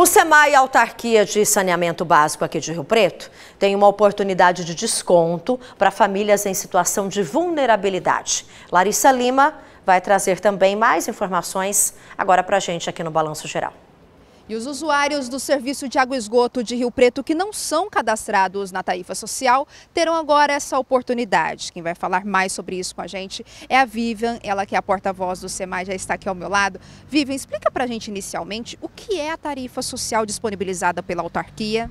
O SEMAI Autarquia de Saneamento Básico aqui de Rio Preto tem uma oportunidade de desconto para famílias em situação de vulnerabilidade. Larissa Lima vai trazer também mais informações agora para a gente aqui no Balanço Geral. E os usuários do serviço de água e esgoto de Rio Preto que não são cadastrados na tarifa social terão agora essa oportunidade. Quem vai falar mais sobre isso com a gente é a Vivian, ela que é a porta-voz do SEMAI, já está aqui ao meu lado. Vivian, explica para a gente inicialmente o que é a tarifa social disponibilizada pela autarquia.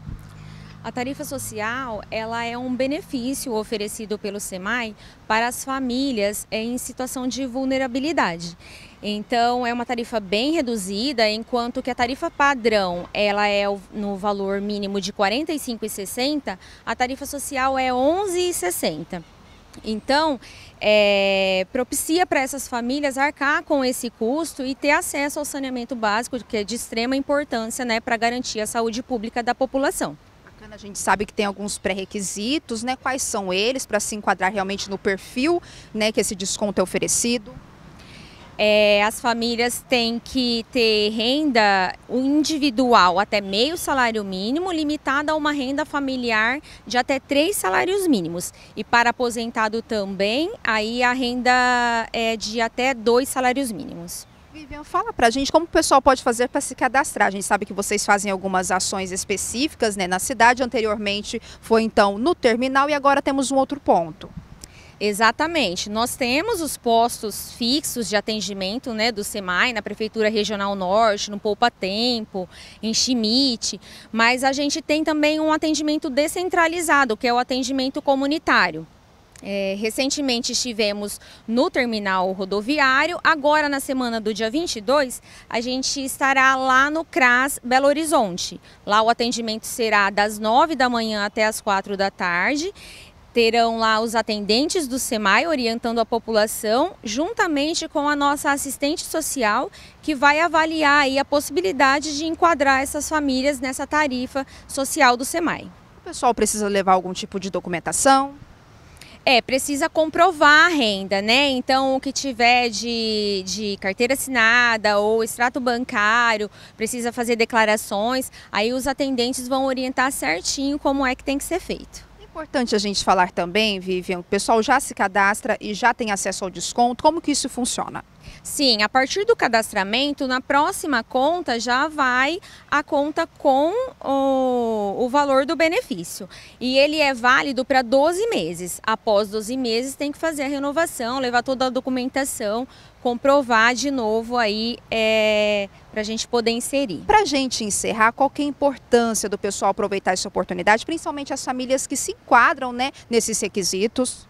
A tarifa social ela é um benefício oferecido pelo SEMAI para as famílias em situação de vulnerabilidade. Então é uma tarifa bem reduzida, enquanto que a tarifa padrão ela é no valor mínimo de R$ 45,60, a tarifa social é R$ 11,60. Então, é, propicia para essas famílias arcar com esse custo e ter acesso ao saneamento básico, que é de extrema importância né, para garantir a saúde pública da população. A gente sabe que tem alguns pré-requisitos, né? Quais são eles para se enquadrar realmente no perfil, né, que esse desconto é oferecido? É, as famílias têm que ter renda individual até meio salário mínimo, limitada a uma renda familiar de até três salários mínimos. E para aposentado também, aí a renda é de até dois salários mínimos. Vivian, fala pra gente como o pessoal pode fazer para se cadastrar. A gente sabe que vocês fazem algumas ações específicas né, na cidade, anteriormente foi então no terminal e agora temos um outro ponto. Exatamente. Nós temos os postos fixos de atendimento né, do SEMAI, na Prefeitura Regional Norte, no Poupa Tempo, em Chimite, mas a gente tem também um atendimento descentralizado, que é o atendimento comunitário. É, recentemente estivemos no terminal rodoviário, agora na semana do dia 22, a gente estará lá no CRAS Belo Horizonte. Lá o atendimento será das 9 da manhã até as 4 da tarde. Terão lá os atendentes do SEMAI orientando a população, juntamente com a nossa assistente social, que vai avaliar a possibilidade de enquadrar essas famílias nessa tarifa social do SEMAI. O pessoal precisa levar algum tipo de documentação? É, precisa comprovar a renda, né? Então, o que tiver de, de carteira assinada ou extrato bancário, precisa fazer declarações, aí os atendentes vão orientar certinho como é que tem que ser feito importante a gente falar também, Vivian, o pessoal já se cadastra e já tem acesso ao desconto, como que isso funciona? Sim, a partir do cadastramento, na próxima conta já vai a conta com o, o valor do benefício. E ele é válido para 12 meses. Após 12 meses, tem que fazer a renovação, levar toda a documentação comprovar de novo aí é, para a gente poder inserir. Para a gente encerrar, qual que é a importância do pessoal aproveitar essa oportunidade, principalmente as famílias que se enquadram né, nesses requisitos?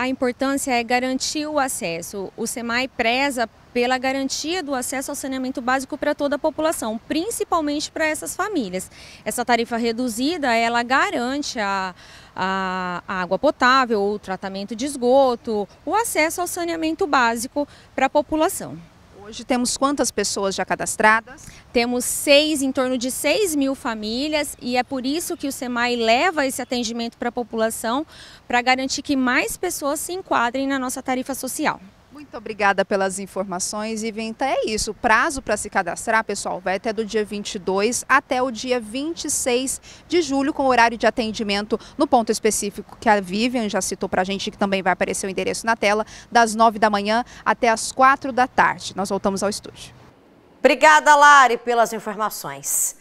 a importância é garantir o acesso. O SEMAI preza pela garantia do acesso ao saneamento básico para toda a população, principalmente para essas famílias. Essa tarifa reduzida, ela garante a, a, a água potável, o tratamento de esgoto, o acesso ao saneamento básico para a população. Hoje temos quantas pessoas já cadastradas? Temos seis, em torno de 6 mil famílias e é por isso que o SEMAI leva esse atendimento para a população, para garantir que mais pessoas se enquadrem na nossa tarifa social. Muito obrigada pelas informações, e venta É isso, o prazo para se cadastrar, pessoal, vai até do dia 22 até o dia 26 de julho, com horário de atendimento no ponto específico que a Vivian já citou para a gente, que também vai aparecer o endereço na tela, das 9 da manhã até as 4 da tarde. Nós voltamos ao estúdio. Obrigada, Lari, pelas informações.